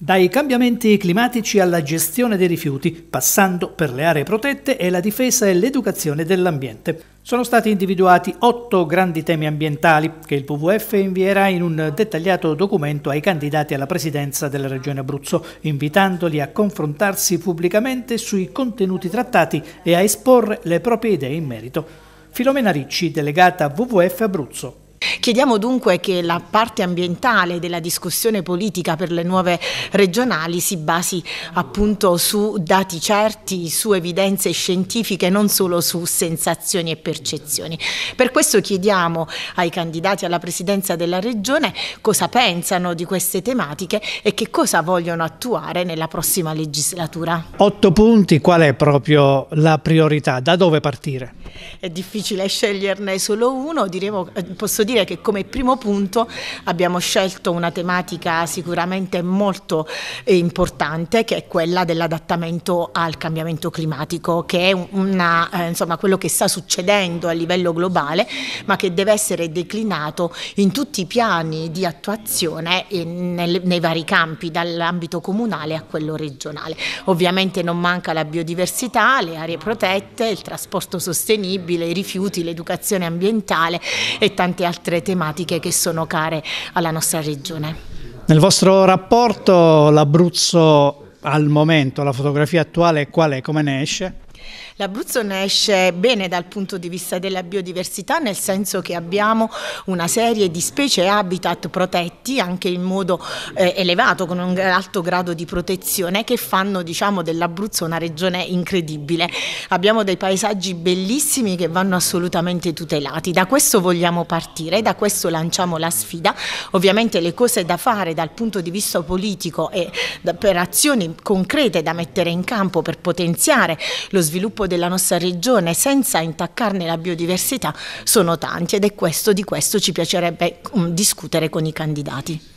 Dai cambiamenti climatici alla gestione dei rifiuti, passando per le aree protette e la difesa e l'educazione dell'ambiente. Sono stati individuati otto grandi temi ambientali che il WWF invierà in un dettagliato documento ai candidati alla presidenza della Regione Abruzzo, invitandoli a confrontarsi pubblicamente sui contenuti trattati e a esporre le proprie idee in merito. Filomena Ricci, delegata WWF Abruzzo. Chiediamo dunque che la parte ambientale della discussione politica per le nuove regionali si basi appunto su dati certi, su evidenze scientifiche, non solo su sensazioni e percezioni. Per questo chiediamo ai candidati alla presidenza della regione cosa pensano di queste tematiche e che cosa vogliono attuare nella prossima legislatura. Otto punti, qual è proprio la priorità? Da dove partire? È difficile sceglierne solo uno, diremo, eh, posso dire che come primo punto abbiamo scelto una tematica sicuramente molto eh, importante che è quella dell'adattamento al cambiamento climatico che è una, eh, insomma, quello che sta succedendo a livello globale ma che deve essere declinato in tutti i piani di attuazione nei vari campi dall'ambito comunale a quello regionale. Ovviamente non manca la biodiversità, le aree protette, il trasporto sostenibile, i rifiuti, l'educazione ambientale e tante altre tematiche tematiche che sono care alla nostra regione. Nel vostro rapporto l'Abruzzo al momento, la fotografia attuale qual è, come ne esce? L'Abruzzo ne esce bene dal punto di vista della biodiversità nel senso che abbiamo una serie di specie e habitat protetti anche in modo eh, elevato con un alto grado di protezione che fanno diciamo, dell'Abruzzo una regione incredibile. Abbiamo dei paesaggi bellissimi che vanno assolutamente tutelati. Da questo vogliamo partire, da questo lanciamo la sfida. Ovviamente le cose da fare dal punto di vista politico e per azioni concrete da mettere in campo per potenziare lo sviluppo sviluppo della nostra regione senza intaccarne la biodiversità sono tanti ed è questo di questo ci piacerebbe mm, discutere con i candidati.